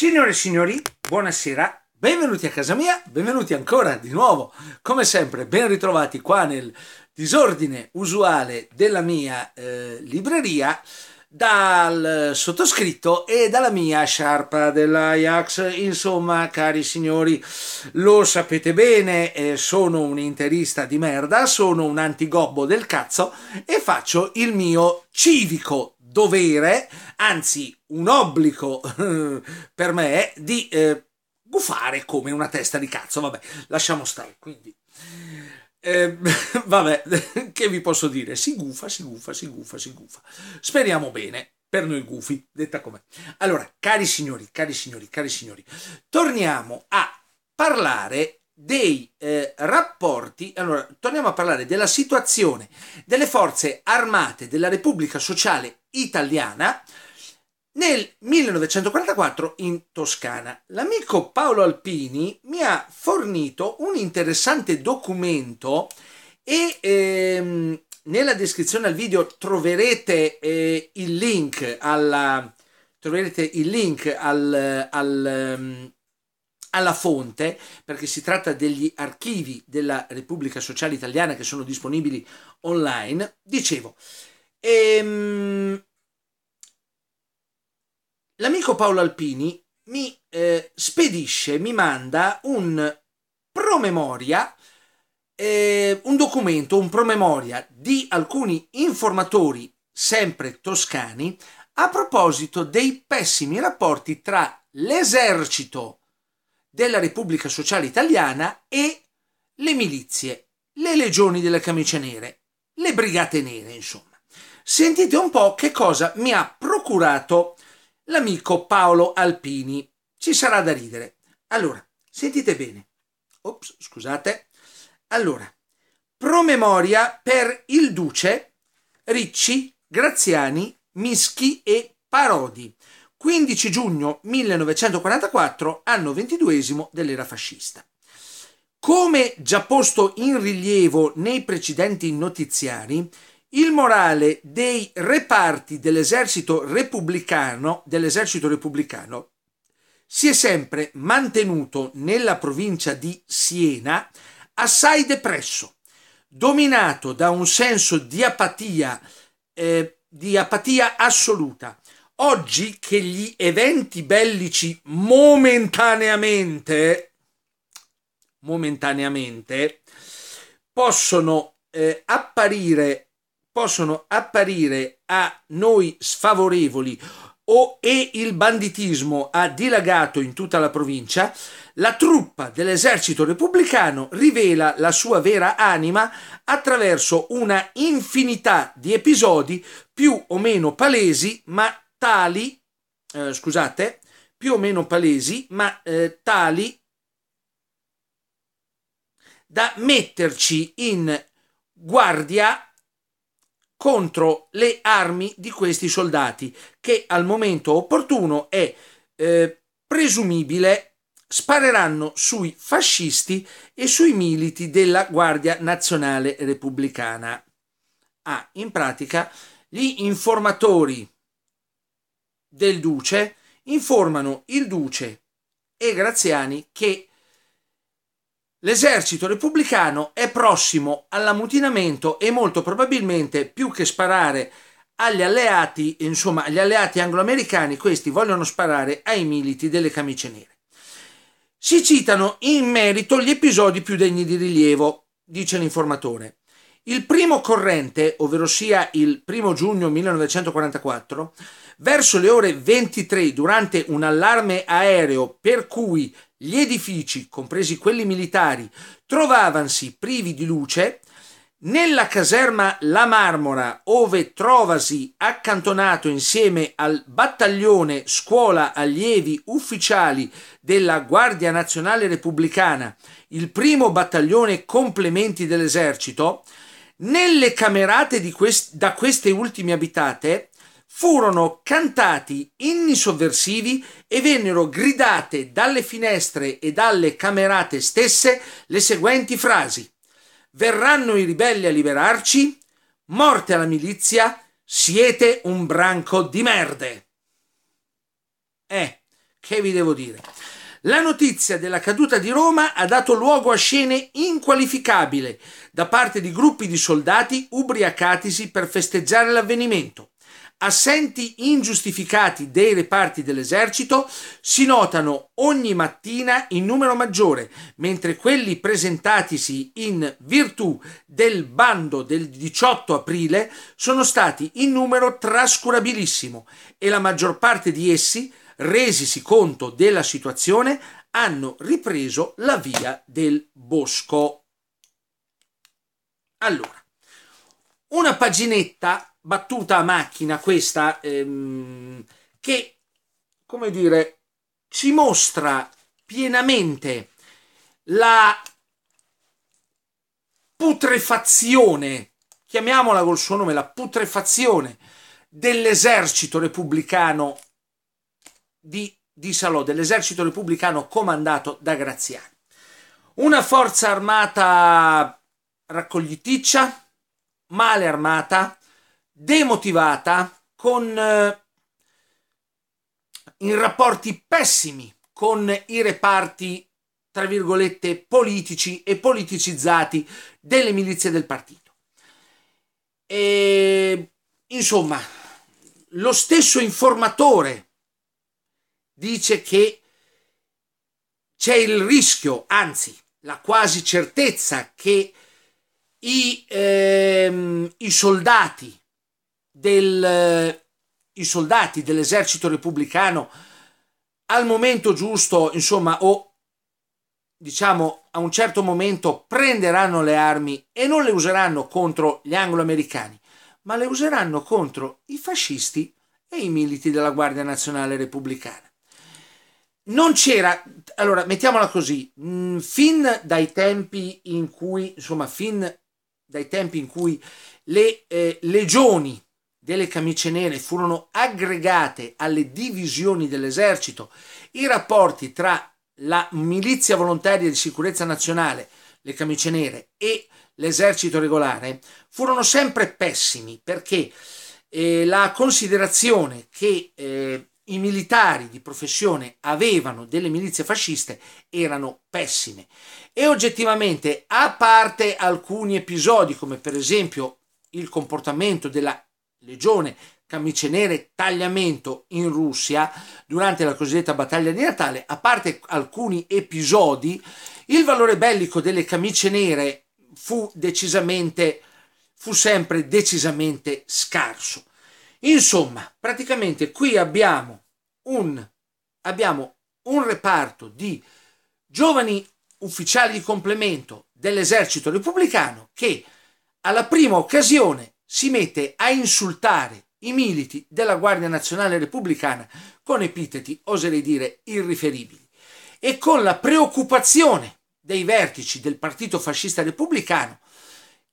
Signore e signori, buonasera, benvenuti a casa mia, benvenuti ancora di nuovo, come sempre, ben ritrovati qua nel disordine usuale della mia eh, libreria dal sottoscritto e dalla mia sciarpa dell'Ajax. Insomma, cari signori, lo sapete bene, eh, sono un interista di merda, sono un antigobbo del cazzo e faccio il mio civico dovere, anzi un obbligo per me di eh, gufare come una testa di cazzo. Vabbè, lasciamo stare. Quindi, eh, vabbè, che vi posso dire? Si gufa, si gufa, si gufa, si gufa. Speriamo bene per noi gufi, detta com'è. Allora, cari signori, cari signori, cari signori, torniamo a parlare dei eh, rapporti, allora torniamo a parlare della situazione delle forze armate della Repubblica Sociale Italiana nel 1944 in Toscana. L'amico Paolo Alpini mi ha fornito un interessante documento e ehm, nella descrizione al video troverete eh, il link, alla, troverete il link al, al, um, alla fonte perché si tratta degli archivi della Repubblica Sociale Italiana che sono disponibili online. Dicevo, ehm, l'amico Paolo Alpini mi eh, spedisce, mi manda un promemoria, eh, un documento, un promemoria di alcuni informatori, sempre toscani, a proposito dei pessimi rapporti tra l'esercito della Repubblica Sociale Italiana e le milizie, le legioni delle camicie nere, le brigate nere, insomma. Sentite un po' che cosa mi ha procurato l'amico Paolo Alpini. Ci sarà da ridere. Allora, sentite bene. Ops, scusate. Allora, promemoria per il Duce, Ricci, Graziani, Mischi e Parodi. 15 giugno 1944, anno ventiduesimo dell'era fascista. Come già posto in rilievo nei precedenti notiziari, il morale dei reparti dell'esercito repubblicano, dell'esercito repubblicano si è sempre mantenuto nella provincia di Siena assai depresso, dominato da un senso di apatia, eh, di apatia assoluta. Oggi che gli eventi bellici momentaneamente, momentaneamente possono eh, apparire possono apparire a noi sfavorevoli o e il banditismo ha dilagato in tutta la provincia, la truppa dell'esercito repubblicano rivela la sua vera anima attraverso una infinità di episodi più o meno palesi, ma tali, eh, scusate, più o meno palesi, ma eh, tali da metterci in guardia contro le armi di questi soldati, che al momento opportuno è eh, presumibile spareranno sui fascisti e sui militi della Guardia Nazionale Repubblicana. Ah, in pratica, gli informatori del duce informano il duce e Graziani che L'esercito repubblicano è prossimo all'ammutinamento e molto probabilmente più che sparare agli alleati, insomma agli alleati angloamericani, questi vogliono sparare ai militi delle camicie nere. Si citano in merito gli episodi più degni di rilievo, dice l'informatore. Il primo corrente, ovvero sia il primo giugno 1944, Verso le ore 23, durante un allarme aereo per cui gli edifici, compresi quelli militari, trovavansi privi di luce, nella caserma La Marmora, ove trovasi accantonato insieme al battaglione scuola allievi ufficiali della Guardia Nazionale Repubblicana, il primo battaglione complementi dell'esercito, nelle camerate quest- da queste ultime abitate furono cantati inni sovversivi e vennero gridate dalle finestre e dalle camerate stesse le seguenti frasi Verranno i ribelli a liberarci? Morte alla milizia? Siete un branco di merde! Eh, che vi devo dire? La notizia della caduta di Roma ha dato luogo a scene inqualificabili da parte di gruppi di soldati ubriacatisi per festeggiare l'avvenimento. Assenti ingiustificati dei reparti dell'esercito si notano ogni mattina in numero maggiore, mentre quelli presentatisi in virtù del bando del 18 aprile sono stati in numero trascurabilissimo e la maggior parte di essi, resisi conto della situazione, hanno ripreso la via del bosco. Allora, una paginetta battuta a macchina questa ehm, che, come dire, ci mostra pienamente la putrefazione, chiamiamola col suo nome, la putrefazione dell'esercito repubblicano di, di Salò, dell'esercito repubblicano comandato da Graziani. Una forza armata raccogliticcia, male armata, demotivata, con, eh, in rapporti pessimi con i reparti, tra virgolette, politici e politicizzati delle milizie del partito. E, insomma, lo stesso informatore dice che c'è il rischio, anzi la quasi certezza che i, ehm, i soldati dei eh, soldati dell'esercito repubblicano al momento giusto, insomma, o diciamo a un certo momento prenderanno le armi e non le useranno contro gli anglo-americani, ma le useranno contro i fascisti e i militi della Guardia Nazionale Repubblicana. Non c'era, allora mettiamola così, mm, fin dai tempi in cui, insomma, fin dai tempi in cui le eh, legioni delle camicie nere furono aggregate alle divisioni dell'esercito, i rapporti tra la milizia volontaria di sicurezza nazionale, le camicie nere, e l'esercito regolare furono sempre pessimi perché eh, la considerazione che eh, i militari di professione avevano delle milizie fasciste erano pessime e oggettivamente a parte alcuni episodi come per esempio il comportamento della legione camicie nere tagliamento in Russia durante la cosiddetta battaglia di Natale, a parte alcuni episodi, il valore bellico delle camicie nere fu decisamente fu sempre decisamente scarso. Insomma, praticamente qui abbiamo un, abbiamo un reparto di giovani ufficiali di complemento dell'esercito repubblicano che alla prima occasione si mette a insultare i militi della Guardia Nazionale Repubblicana con epiteti, oserei dire, irriferibili e con la preoccupazione dei vertici del Partito Fascista Repubblicano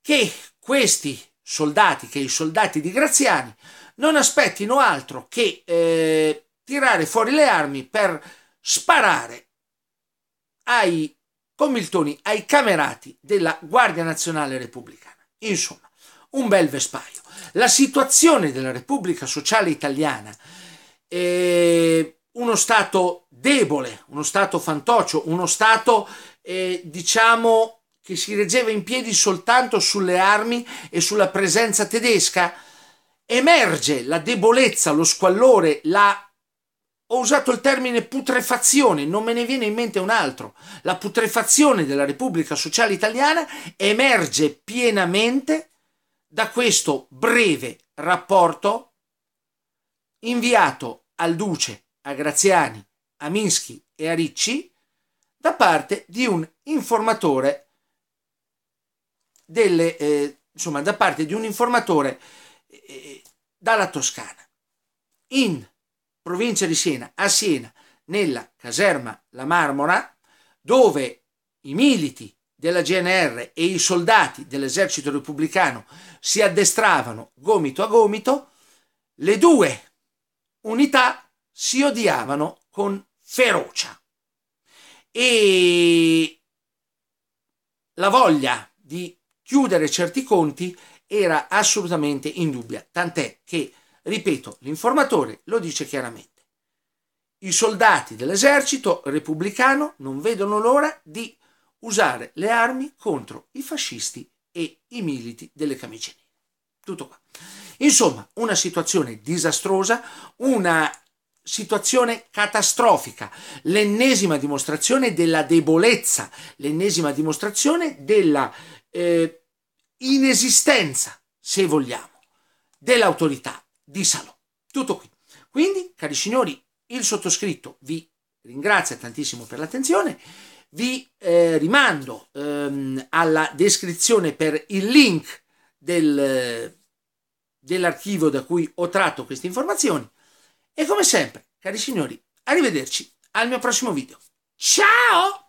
che questi soldati, che i soldati di Graziani, non aspettino altro che eh, tirare fuori le armi per sparare ai comiltoni, ai camerati della Guardia Nazionale Repubblicana. Insomma, un bel vespaio. La situazione della Repubblica Sociale Italiana, eh, uno Stato debole, uno Stato fantoccio, uno Stato eh, diciamo che si reggeva in piedi soltanto sulle armi e sulla presenza tedesca, emerge la debolezza, lo squallore, la ho usato il termine putrefazione, non me ne viene in mente un altro. La putrefazione della Repubblica Sociale Italiana emerge pienamente da questo breve rapporto inviato al Duce, a Graziani, a Minsky e a Ricci da parte di un informatore delle, eh, insomma, da parte di un informatore eh, dalla Toscana. In provincia di Siena, a Siena, nella caserma La Marmora, dove i militi della GNR e i soldati dell'esercito repubblicano si addestravano gomito a gomito, le due unità si odiavano con ferocia e la voglia di chiudere certi conti era assolutamente indubbia, tant'è che, ripeto, l'informatore lo dice chiaramente. I soldati dell'esercito repubblicano non vedono l'ora di usare le armi contro i fascisti e i militi delle camicie nere. Tutto qua. Insomma, una situazione disastrosa, una situazione catastrofica, l'ennesima dimostrazione della debolezza, l'ennesima dimostrazione della eh, inesistenza, se vogliamo, dell'autorità di Salò. Tutto qui. Quindi, cari signori, il sottoscritto vi ringrazia tantissimo per l'attenzione vi eh, rimando ehm, alla descrizione per il link del, dell'archivio da cui ho tratto queste informazioni. E come sempre, cari signori, arrivederci al mio prossimo video. Ciao!